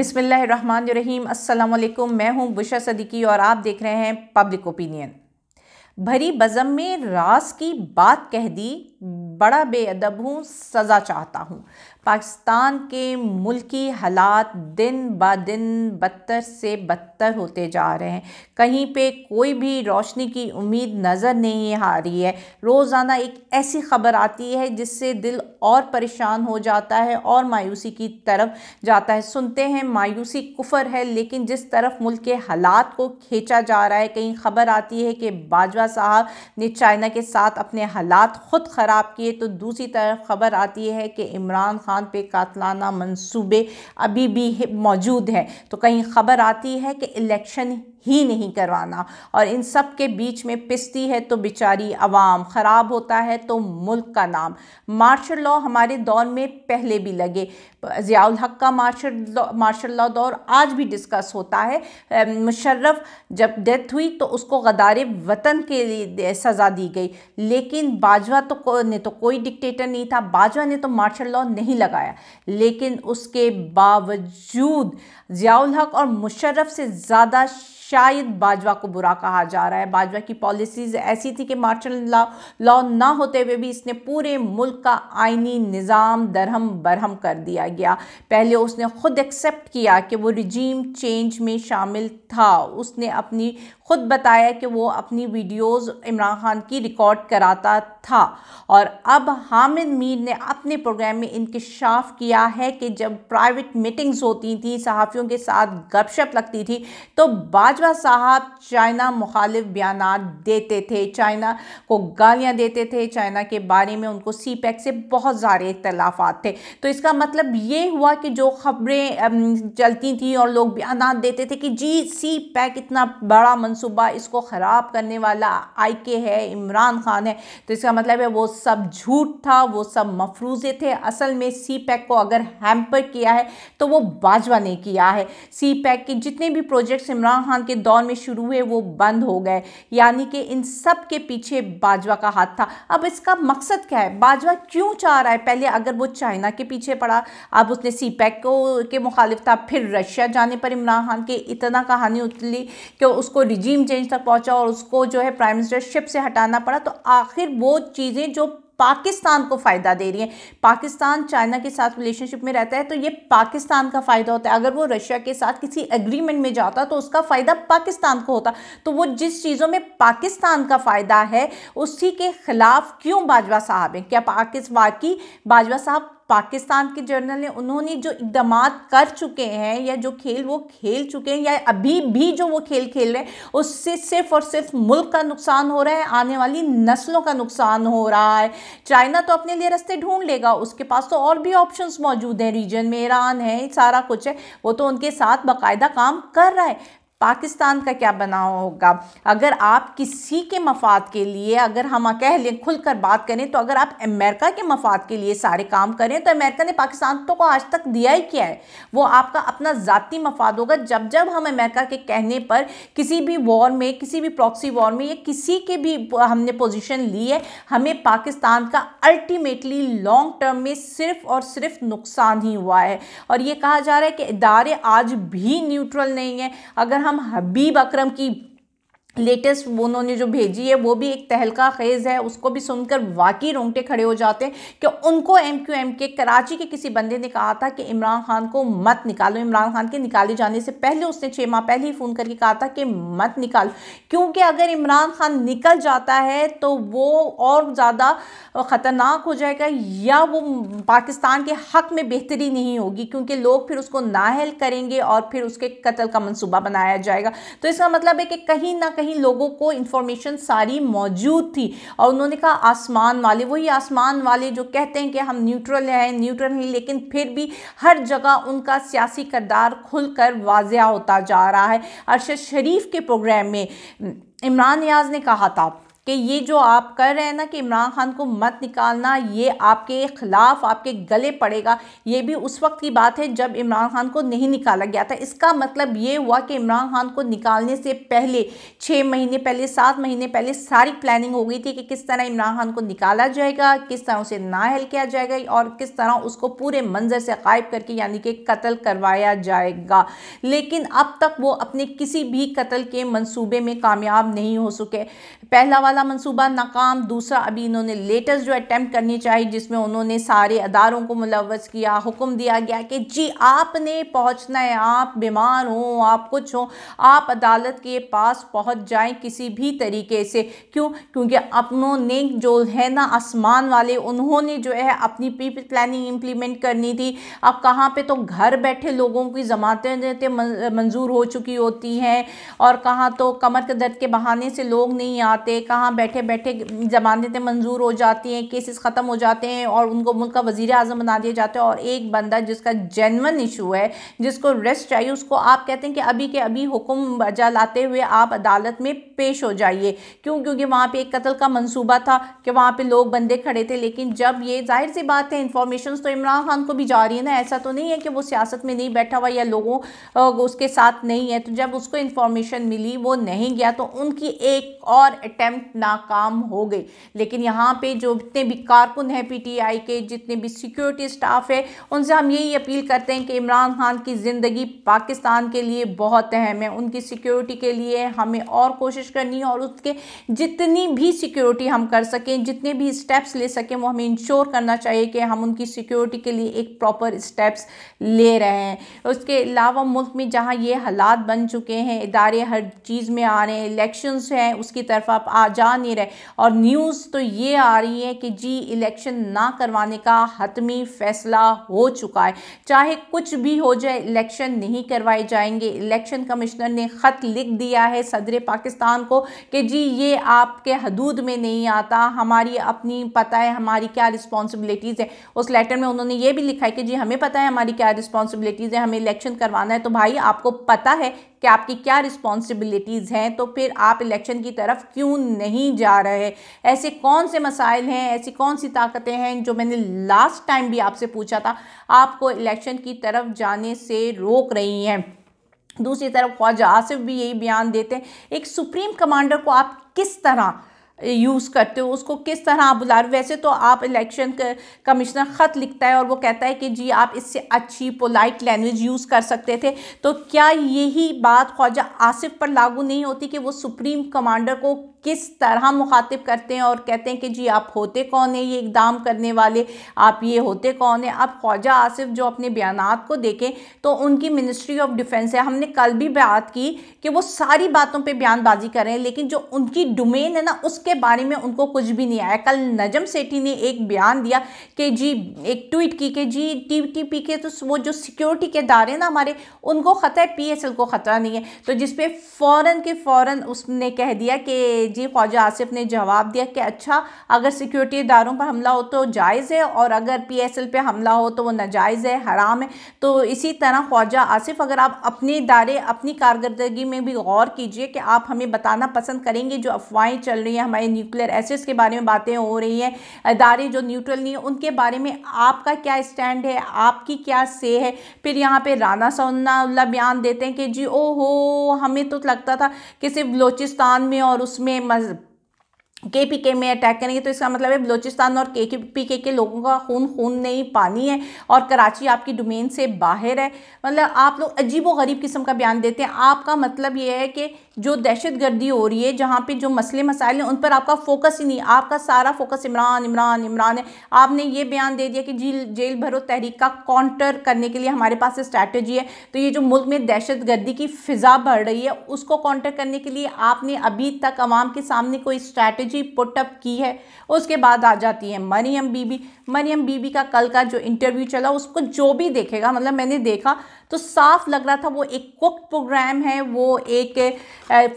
बिसमीम अल्लाम मैं हूं बुशा सदीकी और आप देख रहे हैं पब्लिक ओपिनियन भरी बज़म में रास की बात कह दी बड़ा बेअदब हूँ सज़ा चाहता हूँ पाकिस्तान के मुल्की हालात दिन ब दिन बदतर से बदतर होते जा रहे हैं कहीं पे कोई भी रोशनी की उम्मीद नज़र नहीं आ रही है रोज़ाना एक ऐसी ख़बर आती है जिससे दिल और परेशान हो जाता है और मायूसी की तरफ जाता है सुनते हैं मायूसी कुफर है लेकिन जिस तरफ मुल्क के हालात को खींचा जा रहा है कहीं ख़बर आती है कि बाजवा साहब ने चाइना के साथ अपने हालात ख़ुद खराब ख़राब किए तो दूसरी तरफ खबर आती है कि इमरान खान पे कातलाना मंसूबे अभी भी मौजूद हैं तो कहीं खबर आती है कि इलेक्शन ही नहीं करवाना और इन सब के बीच में पिसती है तो बेचारी आवाम ख़राब होता है तो मुल्क का नाम मार्शल लॉ हमारे दौर में पहले भी लगे ज़ियाल हक का मार्शल लॉ मार्शल लॉ दौर आज भी डिस्कस होता है मुशर्रफ जब डेथ हुई तो उसको गदार वतन के लिए सज़ा दी गई लेकिन बाजवा तो ने तो कोई डिक्टेटर नहीं था बाजवा ने तो मार्शल लॉ नहीं लगाया लेकिन उसके बावजूद ज़ियाल हक और मुशर्रफ से ज़्यादा शायद बाजवा को बुरा कहा जा रहा है बाजवा की पॉलिसीज़ ऐसी थी कि मार्शल लॉ लॉ ना होते हुए भी इसने पूरे मुल्क का आइनी निज़ाम दरहम बरहम कर दिया गया पहले उसने ख़ुद एक्सेप्ट किया कि वो रिजीम चेंज में शामिल था उसने अपनी ख़ुद बताया कि वो अपनी वीडियोस इमरान खान की रिकॉर्ड कराता था और अब हामिद मीर ने अपने प्रोग्राम में इंकशाफ किया है कि जब प्राइवेट मीटिंग्स होती थी सहाफ़ियों के साथ गपशप लगती थी तो बाजवा साहब चाइना मुखालिफ बयान देते थे चाइना को गालियाँ देते थे चाइना के बारे में उनको सी पैक e से बहुत सारे इतलाफा थे तो इसका मतलब ये हुआ कि जो खबरें चलती थी और लोग बयान देते थे कि जी सी पैक e इतना बड़ा मनसूबा इसको ख़राब करने वाला आई के है इमरान खान है तो इसका मतलब है वो सब झूठ था वो सब मफरूजे थे असल में सी पैक को अगर हैम्पर किया है तो वो बाजवा ने किया है सी पैक के जितने भी प्रोजेक्ट्स इमरान खान के दौर में शुरू हुए वो बंद हो गए यानी कि इन सब के पीछे बाजवा का हाथ था अब इसका मकसद क्या है बाजवा क्यों चाह रहा है पहले अगर वो चाइना के पीछे पड़ा अब उसने सी पैक को के मुखालिफ था फिर रशिया जाने पर इमरान खान के इतना कहानी उतली कि उसको रिजी रिजीम चेंज तक पहुंचा और उसको जो है प्राइम मिनिस्टरशिप से हटाना पड़ा तो आखिर वो चीज़ें जो पाकिस्तान को फ़ायदा दे रही है पाकिस्तान चाइना के साथ रिलेशनशिप में रहता है तो ये पाकिस्तान का फ़ायदा होता है अगर वो रशिया के साथ किसी एग्रीमेंट में जाता तो उसका फ़ायदा पाकिस्तान को होता तो वो जिस चीज़ों में पाकिस्तान का फ़ायदा है उसी के ख़िलाफ़ क्यों बाजवा साहब हैं क्या पाकिस्तान की बाजवा साहब पाकिस्तान के जर्नल हैं उन्होंने जो इकदाम कर चुके हैं या जो खेल वो खेल चुके हैं या अभी भी जो वो खेल खेल रहे हैं उससे सिर्फ और सिर्फ मुल्क का नुकसान हो रहा है आने वाली नस्लों का नुकसान हो रहा है चाइना तो अपने लिए रास्ते ढूंढ लेगा उसके पास तो और भी ऑप्शन मौजूद हैं रीजन में ईरान है सारा कुछ है वो तो उनके साथ बाकायदा काम कर रहा है पाकिस्तान का क्या बना होगा अगर आप किसी के मफाद के लिए अगर हम कह लें खुलकर बात करें तो अगर आप अमेरिका के मफाद के लिए सारे काम करें तो अमेरिका ने पाकिस्तान तो को आज तक दिया ही क्या है वो आपका अपना ज़ाती मफाद होगा जब जब हम अमेरिका के कहने पर किसी भी वॉर में किसी भी प्रॉक्सी वॉर में या किसी के भी हमने पोजिशन ली है हमें पाकिस्तान का अल्टीमेटली लॉन्ग टर्म में सिर्फ और सिर्फ नुकसान ही हुआ है और ये कहा जा रहा है कि इदारे आज भी न्यूट्रल नहीं है अगर हम हम हबीब अकरम की लेटेस्ट वो उन्होंने जो भेजी है वो भी एक तहलका खेज़ है उसको भी सुनकर वाकई रोंगटे खड़े हो जाते हैं कि उनको एम क्यू एम के कराची के किसी बंदे ने कहा था कि इमरान खान को मत निकालो इमरान खान के निकाले जाने से पहले उसने छः माह पहले ही फ़ोन करके कहा था कि मत निकालो क्योंकि अगर इमरान खान निकल जाता है तो वो और ज़्यादा ख़तरनाक हो जाएगा या वो पाकिस्तान के हक़ में बेहतरी नहीं होगी क्योंकि लोग फिर उसको नाहल करेंगे और फिर उसके कत्ल का मनसूबा बनाया जाएगा तो इसका मतलब है कि कहीं ना कहीं लोगों को इन्फॉर्मेशन सारी मौजूद थी और उन्होंने कहा आसमान वाले वही आसमान वाले जो कहते हैं कि हम न्यूट्रल हैं न्यूट्रल हैं लेकिन फिर भी हर जगह उनका सियासी करदार खुलकर वाजिया होता जा रहा है अरशद शरीफ के प्रोग्राम में इमरान नियाज ने कहा था कि ये जो आप कर रहे हैं ना कि इमरान खान को मत निकालना ये आपके ख़िलाफ़ आपके गले पड़ेगा ये भी उस वक्त की बात है जब इमरान खान को नहीं निकाला गया था इसका मतलब ये हुआ कि इमरान खान को निकालने से पहले छः महीने पहले सात महीने पहले सारी प्लानिंग हो गई थी कि किस तरह इमरान खान को निकाला जाएगा किस तरह उसे नाहल किया जाएगा और किस तरह उसको पूरे मंजर से गायब करके यानी कि कत्ल करवाया जाएगा लेकिन अब तक वो अपने किसी भी कत्ल के मनसूबे में कामयाब नहीं हो सके पहला वाला वाला मंसूबा नाकाम दूसरा अभी इन्होंने लेटेस्ट जो अटैम्प्ट करनी चाहिए जिसमें उन्होंने सारे अदारों को मुलवस किया हुक्म दिया गया कि जी आपने पहुंचना है आप बीमार हो आप कुछ हो आप अदालत के पास पहुंच जाएं किसी भी तरीके से क्यों क्योंकि अपनों ने जो है ना आसमान वाले उन्होंने जो है अपनी पी प्लानिंग इम्प्लीमेंट करनी थी अब कहाँ पर तो घर बैठे लोगों की जमातें मंजूर हो चुकी होती हैं और कहाँ तो कमर के दर्द के बहाने से लोग नहीं आते कहाँ यहाँ बैठे बैठे जमानतें मंजूर हो जाती हैं केसेस ख़त्म हो जाते हैं और उनको मुल्क का वजीर अजम बना दिया जाता है और एक बंदा जिसका जेनवन इशू है जिसको रेस्ट चाहिए उसको आप कहते हैं कि अभी के अभी हुक्म बजा लाते हुए आप अदालत में पेश हो जाइए क्यों क्योंकि वहाँ पर एक कत्ल का मनसूबा था कि वहाँ पर लोग बंदे खड़े थे लेकिन जब ये जाहिर सी बात है इन्फॉर्मेशन तो इमरान खान को भी जा रही है ना ऐसा तो नहीं है कि वो सियासत में नहीं बैठा हुआ या लोगों उसके साथ नहीं है तो जब उसको इन्फॉर्मेशन मिली वो नहीं गया तो उनकी एक और अटैम्प्ट नाकाम हो गई लेकिन यहाँ पे जो जितने भी कारकुन हैं पीटीआई के जितने भी सिक्योरिटी स्टाफ है उनसे हम यही अपील करते हैं कि इमरान खान की ज़िंदगी पाकिस्तान के लिए बहुत अहम है उनकी सिक्योरिटी के लिए हमें और कोशिश करनी है और उसके जितनी भी सिक्योरिटी हम कर सकें जितने भी स्टेप्स ले सकें वो हमें इंश्योर करना चाहिए कि हम उनकी सिक्योरिटी के लिए एक प्रॉपर स्टेप्स ले रहे हैं उसके अलावा मुल्क में जहाँ ये हालात बन चुके हैं इदारे हर चीज़ में आ रहे हैं इलेक्शंस हैं उसकी तरफ आप आ जा नहीं रहे और न्यूज़ तो ये आ रही है कि जी इलेक्शन ना करवाने का हतमी फैसला हो चुका है चाहे कुछ भी हो जाए इलेक्शन नहीं करवाए जाएंगे इलेक्शन कमिश्नर ने ख़त लिख दिया है सदर पाकिस्तान को कि जी ये आपके हदूद में नहीं आता हमारी अपनी पता है हमारी क्या रिस्पॉन्सिबिलिटीज़ है उस लेटर में उन्होंने ये भी लिखा है कि जी हमें पता है हमारी क्या रिस्पॉन्सिबिलिटीज़ है हमें इलेक्शन करवाना है तो भाई आपको पता है कि आपकी क्या रिस्पॉन्सिबिलिटीज़ हैं तो फिर आप इलेक्शन की तरफ क्यों नहीं जा रहे ऐसे कौन से मसाइल हैं ऐसी कौन सी ताकतें हैं जो मैंने लास्ट टाइम भी आपसे पूछा था आपको इलेक्शन की तरफ जाने से रोक रही हैं दूसरी तरफ ख्वाजा आसिफ भी यही बयान देते हैं एक सुप्रीम कमांडर को आप किस तरह यूज़ करते हो उसको किस तरह आप बुला रहे वैसे तो आप इलेक्शन कमिश्नर ख़त लिखता है और वो कहता है कि जी आप इससे अच्छी पोलाइट लैंग्वेज यूज़ कर सकते थे तो क्या यही बात ख्वाजा आसिफ पर लागू नहीं होती कि वो सुप्रीम कमांडर को किस तरह मुखातिब करते हैं और कहते हैं कि जी आप होते कौन है ये इकदाम करने वाले आप ये होते कौन है आप ख्वाजा आसिफ जो अपने बयान को देखें तो उनकी मिनिस्ट्री ऑफ डिफेंस है हमने कल भी बात की कि वो सारी बातों पर बयानबाजी कर रहे हैं लेकिन जो उनकी डोमेन है ना उसके बारे में उनको कुछ भी नहीं आया कल नजम सेठी ने एक बयान दिया कि जी एक ट्वीट की कि जी टी टी पी के तो वो जो सिक्योरिटी के दारे ना हमारे उनको ख़तरा है पी एस एल को ख़तरा नहीं है तो जिसपे फ़ौर के फ़ौर उसने कह दिया कि जी ख्वाजा आसिफ ने जवाब दिया कि अच्छा अगर सिक्योरिटी इदारों पर हमला हो तो जायज़ है और अगर पी एस एल पर हमला हो तो वो नाजायज़ है हराम है तो इसी तरह ख्वाजा आसिफ अगर आप अपने इदारे अपनी कारकर्दगी में भी गौर कीजिए कि आप हमें बताना पसंद करेंगे जो अफवाहें चल रही हैं हमारे न्यूक्लियर एसेस के बारे में बातें हो रही हैं इदारे जो न्यूट्रल नहीं हैं उनके बारे में आपका क्या स्टैंड है आपकी क्या से है फिर यहाँ पर राना सन्ना बयान देते हैं कि जी ओ हो हमें तो लगता था कि सिर्फ बलोचिस्तान में और उसमें mas के पी के में अटैक करेंगे तो इसका मतलब है बलोचिस्तान और के पी के के लोगों का खून खून नहीं पानी है और कराची आपकी डोमेन से बाहर है मतलब आप लोग अजीब व गरीब किस्म का बयान देते हैं आपका मतलब यह है कि जो दहशत गर्दी हो रही है जहाँ पे जो मसले मसाइल हैं उन पर आपका फोकस ही नहीं आपका सारा फोकस इमरान इमरान इमरान है आपने ये बयान दे दिया कि जेल जेल भरो तहरीक का काउंटर करने के लिए हमारे पास स्ट्रैटेजी है तो ये जो मुल्क में दहशत गर्दी की फ़िज़ा बढ़ रही है उसको काउंटर करने के लिए आपने अभी तक आवाम के सामने कोई स्ट्रैटेजी एनर्जी पुटअप की है उसके बाद आ जाती है मरियम बीबी मरियम बीबी का कल का जो इंटरव्यू चला उसको जो भी देखेगा मतलब मैंने देखा तो साफ लग रहा था वो एक कुक प्रोग्राम है वो एक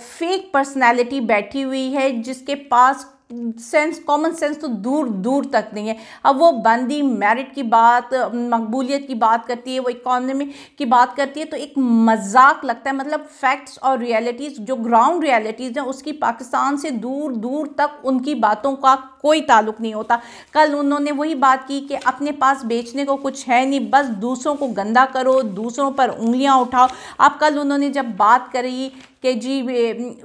फेक पर्सनैलिटी बैठी हुई है जिसके पास सेंस कॉमन सेंस तो दूर दूर तक नहीं है अब वो बंदी मेरिट की बात मकबूलियत की बात करती है वो इकॉनमी की बात करती है तो एक मजाक लगता है मतलब फैक्ट्स और रियलिटीज़ जो ग्राउंड रियलिटीज़ हैं उसकी पाकिस्तान से दूर दूर तक उनकी बातों का कोई ताल्लुक नहीं होता कल उन्होंने वही बात की कि अपने पास बेचने को कुछ है नहीं बस दूसरों को गंदा करो दूसरों पर उंगलियां उठाओ अब कल उन्होंने जब बात करी कि जी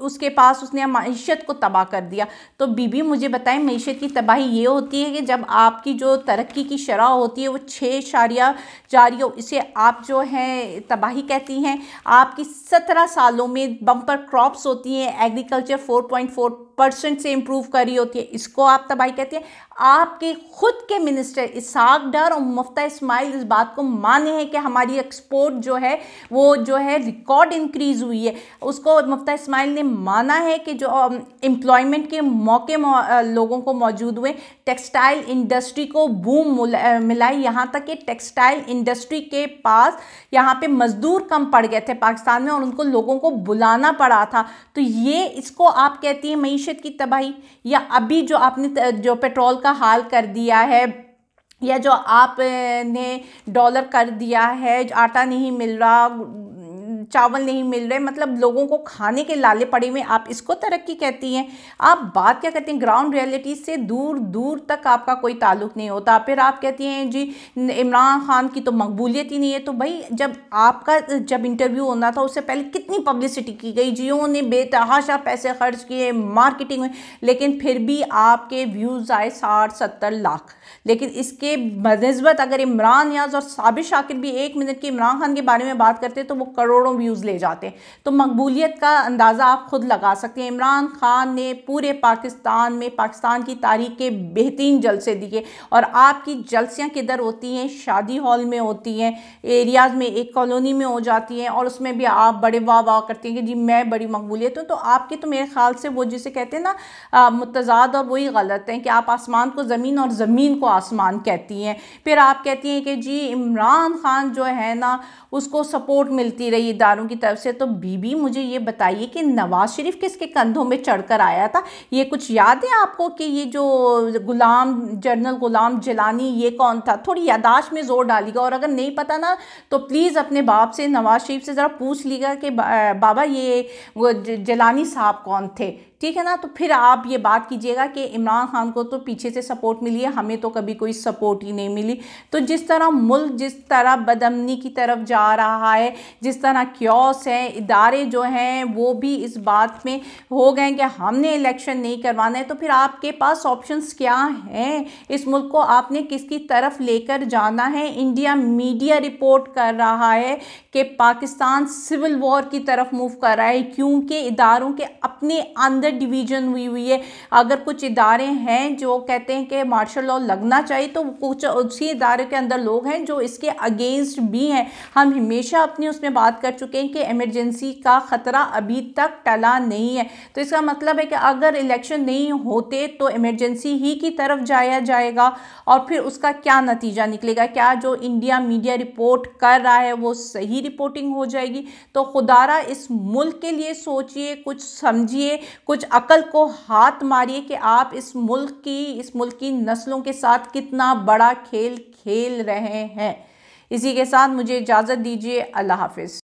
उसके पास उसने मीशत को तबाह कर दिया तो बीबी मुझे बताएं मीशत की तबाही ये होती है कि जब आपकी जो तरक्की की शराह होती है वो छः शारिया जारी हो इसे आप जो हैं तबाही कहती हैं आपकी सत्रह सालों में बम्पर क्रॉप्स होती हैं agriculture four point four percent से इम्प्रूव करी होती है इसको आप तबाही कहती है आपके खुद के मिनिस्टर इसाक डर और मुफ्ता इस्माइल इस बात को माने हैं कि हमारी एक्सपोर्ट जो है वो जो है रिकॉर्ड इंक्रीज़ हुई है उसको मुफ्ता इस्माइल ने माना है कि जो एम्प्लॉयमेंट के मौके लोगों को मौजूद हुए टेक्सटाइल इंडस्ट्री को बूम मिला है यहाँ तक कि टेक्सटाइल इंडस्ट्री के पास यहाँ पर मज़दूर कम पड़ गए थे पाकिस्तान में और उनको लोगों को बुलाना पड़ा था तो ये इसको आप कहती हैं मीशत की तबाही या अभी जो आपने जो पेट्रोल का हाल कर दिया है या जो आपने डॉलर कर दिया है आटा नहीं मिल रहा चावल नहीं मिल रहे मतलब लोगों को खाने के लाले पड़े हुए आप इसको तरक्की कहती हैं आप बात क्या कहती हैं ग्राउंड रियलिटी से दूर दूर तक आपका कोई ताल्लुक नहीं होता फिर आप कहती हैं जी इमरान खान की तो मकबूलियत ही नहीं है तो भाई जब आपका जब इंटरव्यू होना था उससे पहले कितनी पब्लिसिटी की गई जियो ने बेतहाशा पैसे खर्च किए मार्केटिंग में लेकिन फिर भी आपके व्यूज़ आए साठ सत्तर लाख लेकिन इसके बनस्बत अगर इमरान याज और साबिर शाकिर भी एक मिनट के इमरान खान के बारे में बात करते तो वो करोड़ों व्यूज़ ले जाते तो मकबूलीत का अंदाज़ा आप ख़ुद लगा सकते हैं इमरान खान ने पूरे पाकिस्तान में पाकिस्तान की तारीख के बेहतरीन जलसे दिए और आपकी जलसियाँ किधर होती हैं शादी हॉल में होती हैं एरियाज़ में एक कॉलोनी में हो जाती हैं और उसमें भी आप बड़े वाह वाह करते हैं कि जी मैं बड़ी मकबूलीत हूँ तो आपके तो मेरे ख्याल से वो जिसे कहते हैं ना मुतजाद और वही गलत हैं कि आप आसमान को ज़मीन और ज़मीन को आसमान कहती हैं फिर आप कहती हैं कि जी इमरान खान जो है ना उसको सपोर्ट मिलती रही इदारों की तरफ से तो बीबी मुझे ये बताइए कि नवाज़ शरीफ किसके कंधों में चढ़कर आया था ये कुछ याद है आपको कि ये जो गुलाम जनरल गुलाम जलानी ये कौन था थोड़ी यादाश्त में ज़ोर डालेगा और अगर नहीं पता ना तो प्लीज़ अपने बाप से नवाज़ शरीफ से ज़रा पूछ लीगा कि बाबा ये जलानी साहब कौन थे ठीक है ना तो फिर आप ये बात कीजिएगा कि इमरान खान को तो पीछे से सपोर्ट मिली है हमें तो कभी कोई सपोर्ट ही नहीं मिली तो जिस तरह मुल्क जिस तरह बदमनी की तरफ जा रहा है जिस तरह क्योस है इदारे जो हैं वो भी इस बात में हो गए कि हमने इलेक्शन नहीं करवाना है तो फिर आपके पास ऑप्शन क्या हैं इस मुल्क को आपने किसकी तरफ लेकर जाना है इंडिया मीडिया रिपोर्ट कर रहा है कि पाकिस्तान सिविल वॉर की तरफ मूव कर रहा है क्योंकि इदारों के अपने अंदर अंदर डिवीजन हुई हुई है अगर कुछ इदारे हैं जो कहते हैं कि मार्शल लॉ लगना चाहिए तो कुछ उसी इदारे के अंदर लोग हैं जो इसके अगेंस्ट भी हैं हम हमेशा अपनी उसमें बात कर चुके हैं कि एमरजेंसी का ख़तरा अभी तक टला नहीं है तो इसका मतलब है कि अगर इलेक्शन नहीं होते तो एमरजेंसी ही की तरफ जाया जाएगा और फिर उसका क्या नतीजा निकलेगा क्या जो इंडिया मीडिया रिपोर्ट कर रहा है वो सही रिपोर्टिंग हो जाएगी तो खुदारा इस मुल्क के लिए सोचिए कुछ समझिए कुछ कुछ अकल को हाथ मारिए कि आप इस मुल्क की इस मुल्क की नस्लों के साथ कितना बड़ा खेल खेल रहे हैं इसी के साथ मुझे इजाज़त दीजिए अल्लाह हाफिज़